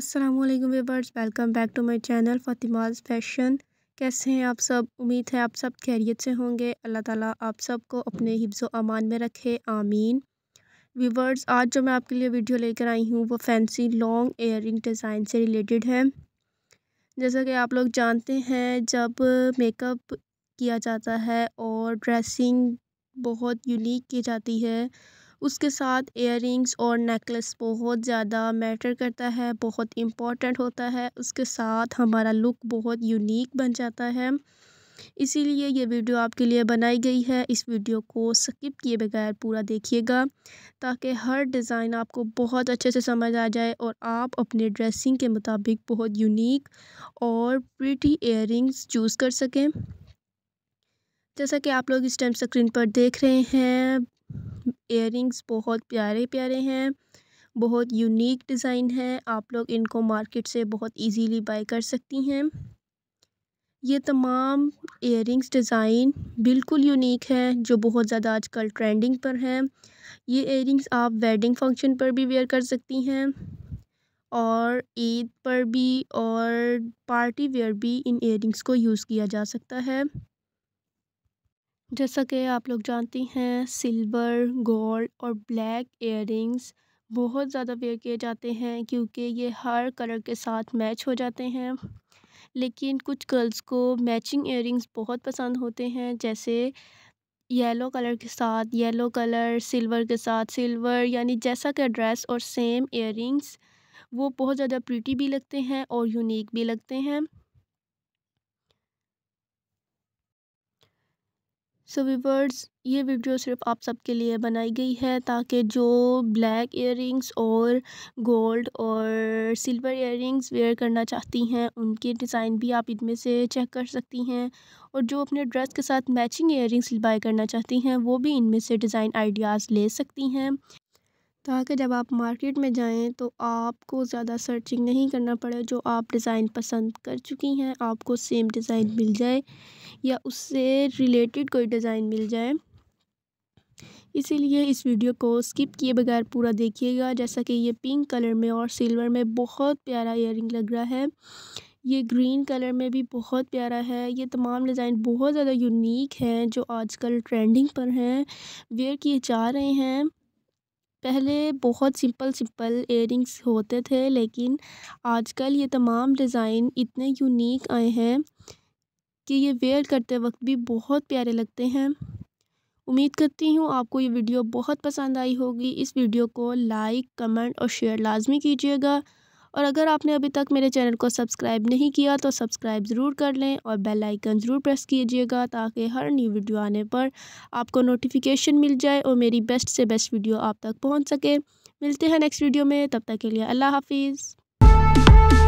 अस्सलाम वालेकुम welcome back to my channel Fatima's fashion कैसे हैं आप सब उम्मीद है आप सब खैरियत से होंगे अल्लाह ताला आप सबको अपने हिफ्ज़ अमान में रखे आमीन व्यूवर्स आज जो मैं आपके लिए वीडियो लेकर आई हूँ वो फैंसी लॉन्ग एयर डिज़ाइन से रिलेटेड है जैसा कि आप लोग जानते हैं जब मेकअप किया जाता है और ड्रेसिंग बहुत यूनिक की जाती है उसके साथ इयररिंग्स और नेकलेस बहुत ज़्यादा मैटर करता है बहुत इम्पॉर्टेंट होता है उसके साथ हमारा लुक बहुत यूनिक बन जाता है इसीलिए ये वीडियो आपके लिए बनाई गई है इस वीडियो को स्किप किए बगैर पूरा देखिएगा ताकि हर डिज़ाइन आपको बहुत अच्छे से समझ आ जाए और आप अपने ड्रेसिंग के मुताबिक बहुत यूनिक और प्रिटी एयर चूज़ कर सकें जैसा कि आप लोग इस टाइम स्क्रीन पर देख रहे हैं एयरिंग्स बहुत प्यारे प्यारे हैं बहुत यूनिक डिज़ाइन है आप लोग इनको मार्केट से बहुत इजीली बाय कर सकती हैं ये तमाम एयरिंग्स डिज़ाइन बिल्कुल यूनिक है जो बहुत ज़्यादा आजकल ट्रेंडिंग पर हैं ये एयरिंग्स आप वेडिंग फंक्शन पर भी वेयर कर सकती हैं और ईद पर भी और पार्टी वेयर भी इन एयरिंग्स को यूज़ किया जा सकता है जैसा कि आप लोग जानती हैं सिल्वर गोल्ड और ब्लैक इयर बहुत ज़्यादा वेयर किए जाते हैं क्योंकि ये हर कलर के साथ मैच हो जाते हैं लेकिन कुछ गर्ल्स को मैचिंग इयर बहुत पसंद होते हैं जैसे येलो कलर के साथ येलो कलर सिल्वर के साथ सिल्वर यानी जैसा का ड्रेस और सेम इयर वो बहुत ज़्यादा प्रीटी भी लगते हैं और यूनिक भी लगते हैं सो so, वीवर्स ये वीडियो सिर्फ आप सबके लिए बनाई गई है ताकि जो ब्लैक इयररिंग्स और गोल्ड और सिल्वर इयररिंग्स वेयर करना चाहती हैं उनके डिज़ाइन भी आप इनमें से चेक कर सकती हैं और जो अपने ड्रेस के साथ मैचिंग इयररिंग्स बाय करना चाहती हैं वो भी इनमें से डिज़ाइन आइडियाज़ ले सकती हैं ताकि जब आप मार्केट में जाएँ तो आपको ज़्यादा सर्चिंग नहीं करना पड़े जो आप डिज़ाइन पसंद कर चुकी हैं आपको सेम डिज़ाइन मिल हम्म। जाए या उससे रिलेटेड कोई डिज़ाइन मिल जाए इसीलिए इस वीडियो को स्किप किए बगैर पूरा देखिएगा जैसा कि ये पिंक कलर में और सिल्वर में बहुत प्यारा इयर लग रहा है ये ग्रीन कलर में भी बहुत प्यारा है ये तमाम डिज़ाइन बहुत ज़्यादा यूनिक हैं जो आजकल ट्रेंडिंग पर हैं वेयर किए जा रहे हैं पहले बहुत सिंपल सिंपल एयरिंग्स होते थे लेकिन आजकल ये तमाम डिज़ाइन इतने यूनिक आए हैं कि ये वेयर करते वक्त भी बहुत प्यारे लगते हैं उम्मीद करती हूँ आपको ये वीडियो बहुत पसंद आई होगी इस वीडियो को लाइक कमेंट और शेयर लाजमी कीजिएगा और अगर आपने अभी तक मेरे चैनल को सब्सक्राइब नहीं किया तो सब्सक्राइब ज़रूर कर लें और बेल आइकन ज़रूर प्रेस कीजिएगा ताकि हर न्यू वीडियो आने पर आपको नोटिफिकेशन मिल जाए और मेरी बेस्ट से बेस्ट वीडियो आप तक पहुँच सके मिलते हैं नेक्स्ट वीडियो में तब तक के लिए अल्लाह हाफिज़